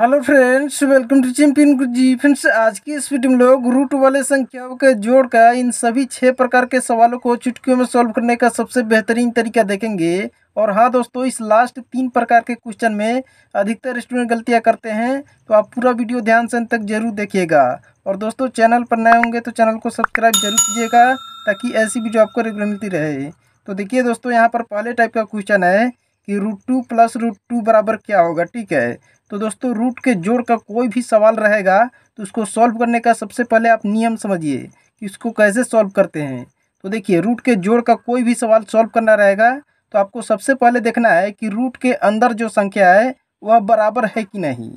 hello friends welcome to चिमपिन जी friends आज की इस वीडियो में लोग रूट वाले संख्याओं के जोड़ का इन सभी छः प्रकार के सवालों को चुटकियों में सॉल्व करने का सबसे बेहतरीन तरीका देखेंगे और हाँ दोस्तों इस लास्ट तीन प्रकार के क्वेश्चन में अधिकतर स्टूडेंट गलतियाँ करते हैं तो आप पूरा वीडियो ध्यान से अंत तक जरूर देखिएगा और दोस्तों चैनल पर नए होंगे तो चैनल को सब्सक्राइब जरूर कीजिएगा ताकि ऐसी वीडियो आपको रेगुलर मिलती रहे तो देखिए दोस्तों यहाँ पर पहले टाइप का क्वेश्चन है कि root two plus root two बराबर क्या होगा ठीक है तो दोस्तों रूट के जोड़ का कोई भी सवाल रहेगा तो उसको सॉल्व करने का सबसे पहले आप नियम समझिए कि इसको कैसे सॉल्व करते हैं तो देखिए रूट के जोड़ का कोई भी सवाल सॉल्व करना रहेगा तो आपको सबसे पहले देखना है कि रूट के अंदर जो संख्या है वह बराबर है कि नहीं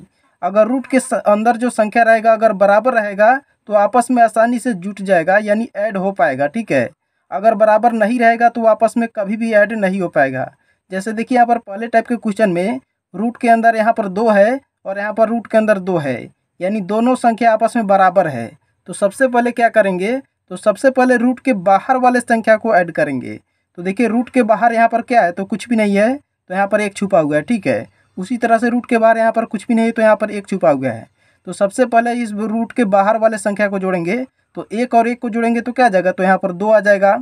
अगर रूट के अंदर जो संख्या रहेगा अगर बराबर रहेगा तो आपस में आसानी से जुट जाएगा यानी ऐड हो पाएगा ठीक है अगर बराबर नहीं रहेगा तो आपस में कभी भी ऐड नहीं हो पाएगा जैसे देखिए यहाँ पर पहले टाइप के क्वेश्चन में रूट के अंदर यहाँ पर दो है और यहाँ पर रूट के अंदर दो है यानी दोनों संख्या आपस में बराबर है तो सबसे पहले क्या करेंगे तो सबसे पहले रूट के बाहर वाले संख्या को ऐड करेंगे तो देखिए रूट के बाहर यहाँ पर क्या है तो कुछ भी नहीं है तो यहाँ पर एक छुपा हुआ है ठीक है उसी तरह से रूट के बाहर यहाँ पर कुछ भी नहीं है तो यहाँ पर एक छुपा हुआ है तो सबसे पहले इस रूट के बाहर वाले संख्या को जोड़ेंगे तो एक और एक को जोड़ेंगे तो क्या आ जाएगा तो यहाँ पर दो आ जाएगा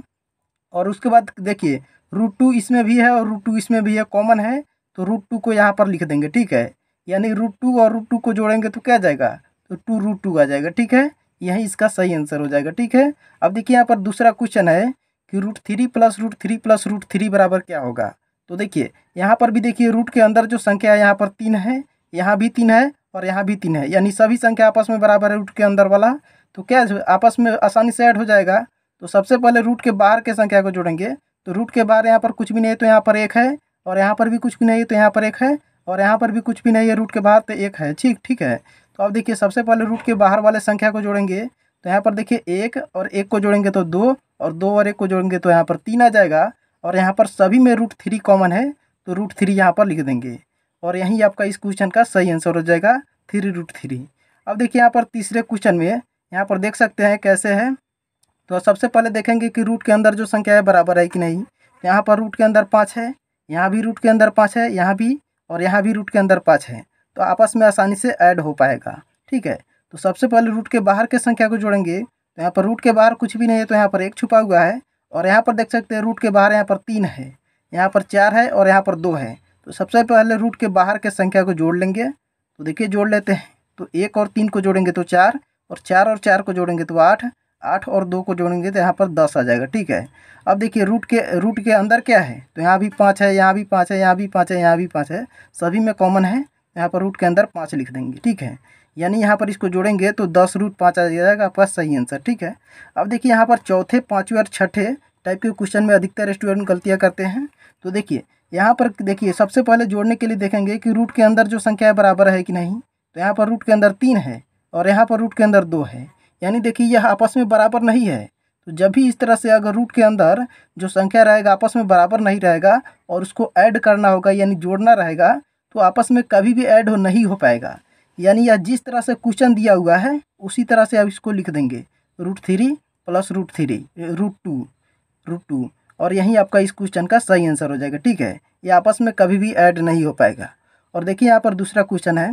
और उसके बाद देखिए रूट टू इसमें भी है और रूट टू इसमें भी है कॉमन है तो रूट टू को यहाँ पर लिख देंगे ठीक है यानी रूट टू और रूट टू को जोड़ेंगे तो क्या जाएगा तो टू रूट टू आ जाएगा ठीक है यही इसका सही आंसर हो जाएगा ठीक है अब देखिए यहाँ पर दूसरा क्वेश्चन है कि root three plus root three plus root three बराबर क्या होगा तो देखिए यहाँ पर भी देखिए रूट के अंदर जो संख्या है यहाँ पर तीन है यहाँ भी तीन है और यहाँ भी तीन है यानी सभी संख्या आपस में बराबर है रूट के अंदर वाला तो क्या आपस में आसानी से ऐड हो जाएगा तो सबसे पहले रूट के बाहर के संख्या को जोड़ेंगे तो रूट के बाहर यहाँ पर कुछ भी नहीं है तो यहाँ पर एक है और यहाँ पर भी कुछ भी नहीं है तो यहाँ पर एक है और यहाँ पर भी कुछ भी नहीं है रूट के बाहर तो एक है ठीक ठीक है तो अब देखिए सबसे पहले रूट के बाहर वाले संख्या को जोड़ेंगे तो यहाँ पर देखिए एक और एक को जोड़ेंगे तो दो और दो और एक को जोड़ेंगे तो यहाँ पर तीन आ जाएगा और यहाँ पर सभी में रूट थ्री कॉमन है तो रूट थ्री यहाँ पर लिख देंगे और यही आपका इस क्वेश्चन का सही आंसर हो जाएगा थ्री रूट थ्री अब देखिए यहाँ पर तीसरे क्वेश्चन में यहाँ पर देख सकते हैं कैसे है तो सबसे पहले देखेंगे कि रूट के अंदर जो संख्या है बराबर है कि नहीं यहाँ पर रूट के अंदर पाँच है यहाँ भी रूट के अंदर पाँच है यहाँ भी और यहाँ भी रूट के अंदर पाँच है तो आपस में आसानी से ऐड हो पाएगा ठीक है तो सबसे पहले रूट के बाहर के संख्या को जोड़ेंगे तो यहाँ पर रूट के बाहर कुछ भी नहीं है तो यहाँ पर एक छुपा हुआ है और यहाँ पर देख सकते हैं रूट के बाहर यहाँ पर तीन है यहाँ पर चार है और यहाँ पर दो है तो सबसे पहले रूट के बाहर के संख्या को जोड़ लेंगे तो देखिए जोड़ लेते हैं तो एक और तीन को जोड़ेंगे तो चार और चार और चार को जोड़ेंगे तो आठ आठ और दो को जोड़ेंगे तो यहाँ पर दस आ जाएगा ठीक है अब देखिए रूट के रूट के अंदर क्या है तो यहाँ भी पाँच है यहाँ भी पाँच है यहाँ भी पाँच है यहाँ भी पाँच है सभी में कॉमन है यहाँ पर रूट के अंदर पाँच लिख देंगे ठीक है यानी यहाँ पर इसको जोड़ेंगे तो दस रूट पाँच आ जाएगा आपका सही आंसर ठीक है अब देखिए यहाँ पर चौथे पाँचवें और छठे टाइप के क्वेश्चन में अधिकतर स्टूडेंट गलतियाँ करते हैं तो देखिए यहाँ पर देखिए सबसे पहले जोड़ने के लिए देखेंगे कि रूट के अंदर जो संख्या बराबर है कि नहीं तो यहाँ पर रूट के अंदर तीन है और यहाँ पर रूट के अंदर दो है यानी देखिए यह आपस में बराबर नहीं है तो जब भी इस तरह से अगर रूट के अंदर जो संख्या रहेगा आपस में बराबर नहीं रहेगा और उसको ऐड करना होगा यानी जोड़ना रहेगा तो आपस में कभी भी ऐड हो नहीं हो पाएगा यानी यह जिस तरह से क्वेश्चन दिया हुआ है उसी तरह से आप इसको लिख देंगे root three plus root three root two root two और यहीं आपका इस क्वेश्चन का सही आंसर हो जाएगा ठीक है ये आपस में कभी भी ऐड नहीं हो पाएगा और देखिए यहाँ पर दूसरा क्वेश्चन है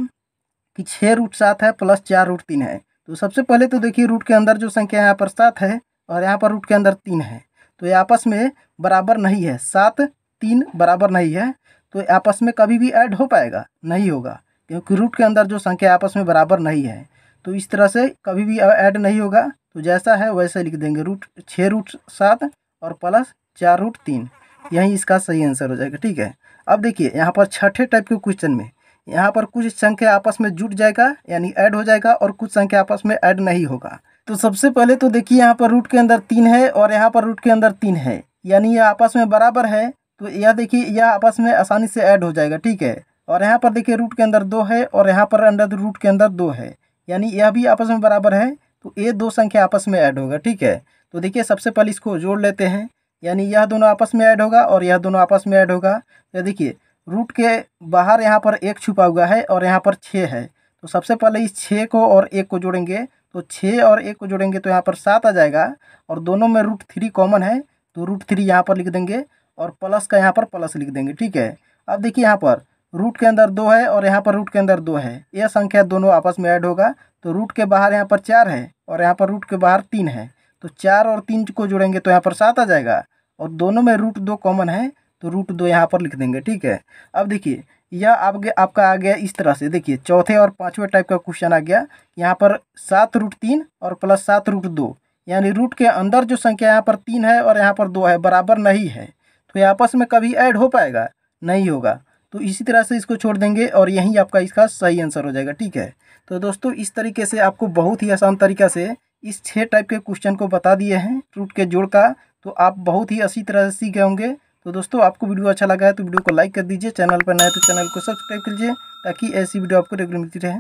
कि छः रूट सात है प्लस चार रूट तीन है तो सबसे पहले तो देखिए रूट के अंदर जो संख्या यहाँ पर सात है और यहाँ पर रूट के अंदर तीन है तो ये आपस में बराबर नहीं है सात तीन बराबर नहीं है तो आपस में कभी भी ऐड हो पाएगा नहीं होगा क्योंकि रूट के अंदर जो संख्या आपस में बराबर नहीं है तो इस तरह से कभी भी ऐड नहीं होगा तो जैसा है वैसे लिख देंगे रूट छः रूट सात और प्लस चार रूट तीन यही इसका सही आंसर हो जाएगा ठीक है अब देखिए यहाँ पर छठे टाइप के क्वेश्चन में यहाँ पर कुछ संख्या आपस में जुट जाएगा यानी ऐड हो जाएगा और कुछ संख्या आपस में ऐड नहीं होगा तो सबसे पहले तो देखिए यहाँ पर रूट के अंदर तीन है और यहाँ पर रूट के अंदर तीन है यानी यह आपस में बराबर है तो यह देखिए यह आपस में आसानी से ऐड हो जाएगा ठीक है और यहाँ पर देखिए रूट के अंदर दो है और यहाँ पर अंडर रूट के अंदर दो है यानी यह भी आपस में बराबर है तो ये दो संख्या आपस में ऐड होगा ठीक है तो देखिए सबसे पहले इसको जोड़ लेते हैं यानी यह दोनों आपस में ऐड होगा और यह दोनों आपस में ऐड होगा तो देखिए रूट के बाहर यहाँ पर एक छुपा हुआ है और यहाँ पर छः है तो सबसे पहले इस छः को और एक को जोड़ेंगे तो छः और एक को जोड़ेंगे तो यहाँ पर सात आ जाएगा और दोनों में रूट थ्री कॉमन है तो रूट थ्री यहाँ पर लिख देंगे और प्लस का यहाँ पर प्लस लिख देंगे ठीक है अब देखिए यहाँ पर रूट के अंदर दो है और यहाँ पर रूट के अंदर दो है यह संख्या दोनों आपस में ऐड होगा तो रूट के बाहर यहाँ पर चार है और यहाँ पर रूट के बाहर तीन है तो चार और तीन को जोड़ेंगे तो यहाँ पर सात आ जाएगा और दोनों में रूट दो कॉमन है तो रूट दो यहाँ पर लिख देंगे ठीक है अब देखिए यह आपके आपका आ गया इस तरह से देखिए चौथे और पाँचवें टाइप का क्वेश्चन आ गया यहाँ पर सात रूट तीन और प्लस सात रूट दो यानी रूट के अंदर जो संख्या यहाँ पर तीन है और यहाँ पर दो है बराबर नहीं है तो ये आपस में कभी ऐड हो पाएगा नहीं होगा तो इसी तरह से इसको छोड़ देंगे और यहीं आपका इसका सही आंसर हो जाएगा ठीक है तो दोस्तों इस तरीके से आपको बहुत ही आसान तरीका से इस छः टाइप के क्वेश्चन को बता दिए हैं रूट के जोड़ का तो आप बहुत ही अच्छी तरह से सीख गए होंगे तो दोस्तों आपको वीडियो अच्छा लगा है तो वीडियो को लाइक कर दीजिए चैनल पर नए तो चैनल को सब्सक्राइब कर लीजिए ताकि ऐसी वीडियो आपको रेगुलर मिलती रहे